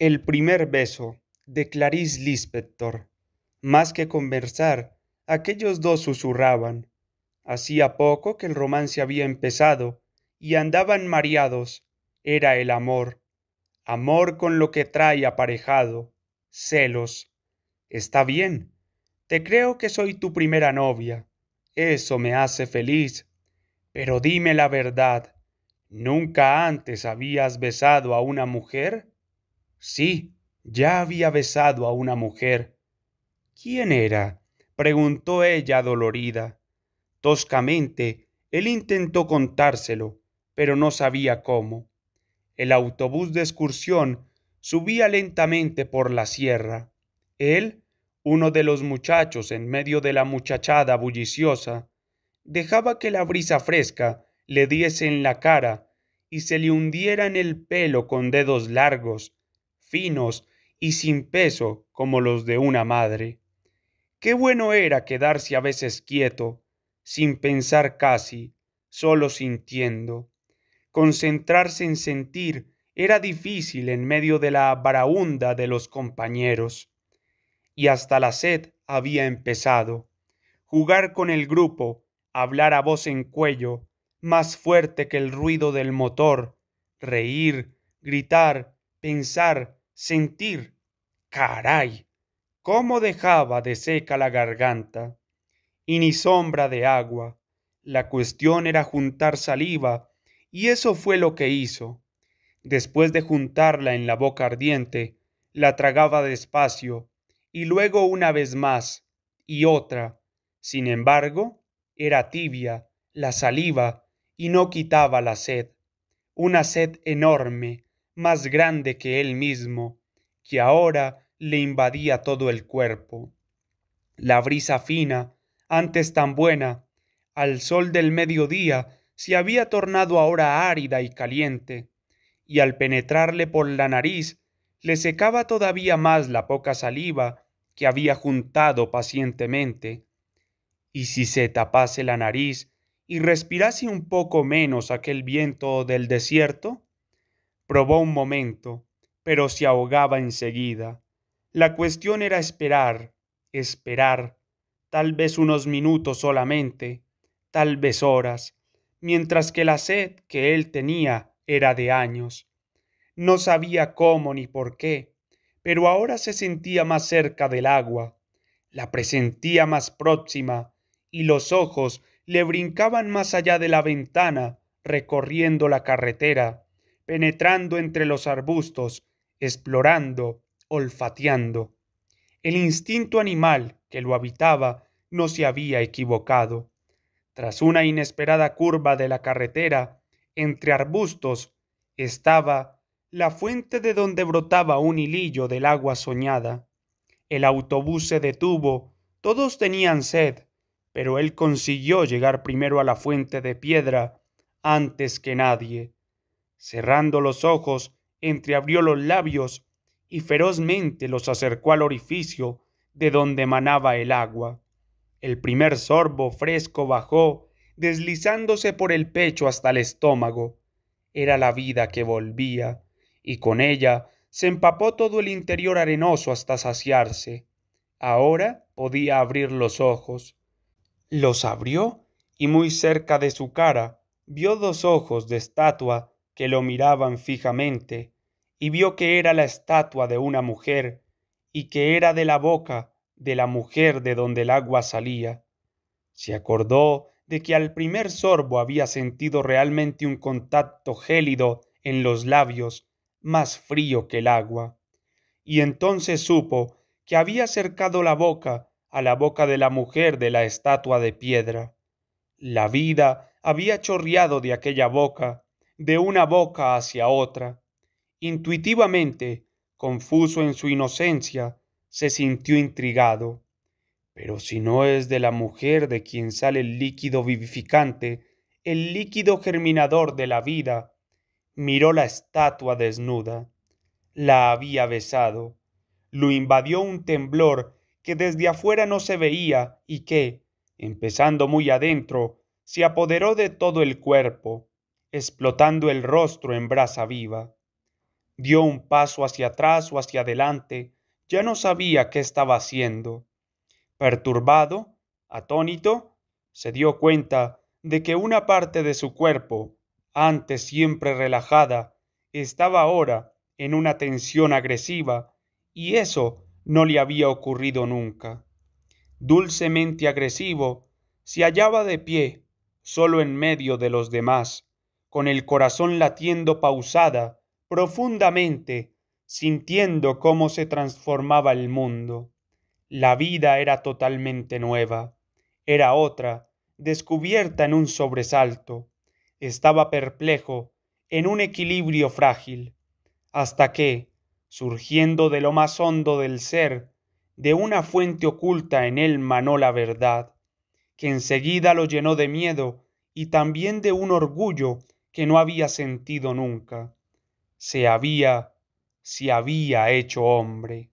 El primer beso de Clarice Lispector. Más que conversar, aquellos dos susurraban. Hacía poco que el romance había empezado y andaban mareados. Era el amor. Amor con lo que trae aparejado. Celos. Está bien. Te creo que soy tu primera novia. Eso me hace feliz. Pero dime la verdad. ¿Nunca antes habías besado a una mujer? Sí, ya había besado a una mujer. ¿Quién era? preguntó ella dolorida. Toscamente, él intentó contárselo, pero no sabía cómo. El autobús de excursión subía lentamente por la sierra. Él, uno de los muchachos en medio de la muchachada bulliciosa, dejaba que la brisa fresca le diese en la cara y se le hundiera en el pelo con dedos largos, finos y sin peso como los de una madre. Qué bueno era quedarse a veces quieto, sin pensar casi, solo sintiendo. Concentrarse en sentir era difícil en medio de la baraúnda de los compañeros. Y hasta la sed había empezado. Jugar con el grupo, hablar a voz en cuello, más fuerte que el ruido del motor, reír, gritar, pensar, sentir, caray, cómo dejaba de seca la garganta, y ni sombra de agua. La cuestión era juntar saliva, y eso fue lo que hizo. Después de juntarla en la boca ardiente, la tragaba despacio, y luego una vez más, y otra. Sin embargo, era tibia, la saliva, y no quitaba la sed. Una sed enorme, más grande que él mismo, que ahora le invadía todo el cuerpo. La brisa fina, antes tan buena, al sol del mediodía se había tornado ahora árida y caliente, y al penetrarle por la nariz le secaba todavía más la poca saliva que había juntado pacientemente. Y si se tapase la nariz y respirase un poco menos aquel viento del desierto, Probó un momento, pero se ahogaba enseguida. La cuestión era esperar, esperar, tal vez unos minutos solamente, tal vez horas, mientras que la sed que él tenía era de años. No sabía cómo ni por qué, pero ahora se sentía más cerca del agua, la presentía más próxima, y los ojos le brincaban más allá de la ventana, recorriendo la carretera, penetrando entre los arbustos, explorando, olfateando. El instinto animal que lo habitaba no se había equivocado. Tras una inesperada curva de la carretera, entre arbustos, estaba la fuente de donde brotaba un hilillo del agua soñada. El autobús se detuvo, todos tenían sed, pero él consiguió llegar primero a la fuente de piedra antes que nadie. Cerrando los ojos, entreabrió los labios y ferozmente los acercó al orificio de donde manaba el agua. El primer sorbo fresco bajó, deslizándose por el pecho hasta el estómago. Era la vida que volvía, y con ella se empapó todo el interior arenoso hasta saciarse. Ahora podía abrir los ojos. Los abrió y muy cerca de su cara vio dos ojos de estatua que lo miraban fijamente, y vio que era la estatua de una mujer, y que era de la boca de la mujer de donde el agua salía. Se acordó de que al primer sorbo había sentido realmente un contacto gélido en los labios, más frío que el agua. Y entonces supo que había acercado la boca a la boca de la mujer de la estatua de piedra. La vida había chorreado de aquella boca de una boca hacia otra. Intuitivamente, confuso en su inocencia, se sintió intrigado. Pero si no es de la mujer de quien sale el líquido vivificante, el líquido germinador de la vida, miró la estatua desnuda. La había besado. Lo invadió un temblor que desde afuera no se veía y que, empezando muy adentro, se apoderó de todo el cuerpo explotando el rostro en brasa viva. Dio un paso hacia atrás o hacia adelante, ya no sabía qué estaba haciendo. Perturbado, atónito, se dio cuenta de que una parte de su cuerpo, antes siempre relajada, estaba ahora en una tensión agresiva, y eso no le había ocurrido nunca. Dulcemente agresivo, se hallaba de pie, solo en medio de los demás, con el corazón latiendo pausada, profundamente, sintiendo cómo se transformaba el mundo. La vida era totalmente nueva, era otra, descubierta en un sobresalto. Estaba perplejo, en un equilibrio frágil, hasta que, surgiendo de lo más hondo del ser, de una fuente oculta en él manó la verdad, que enseguida lo llenó de miedo y también de un orgullo que no había sentido nunca, se había, se había hecho hombre.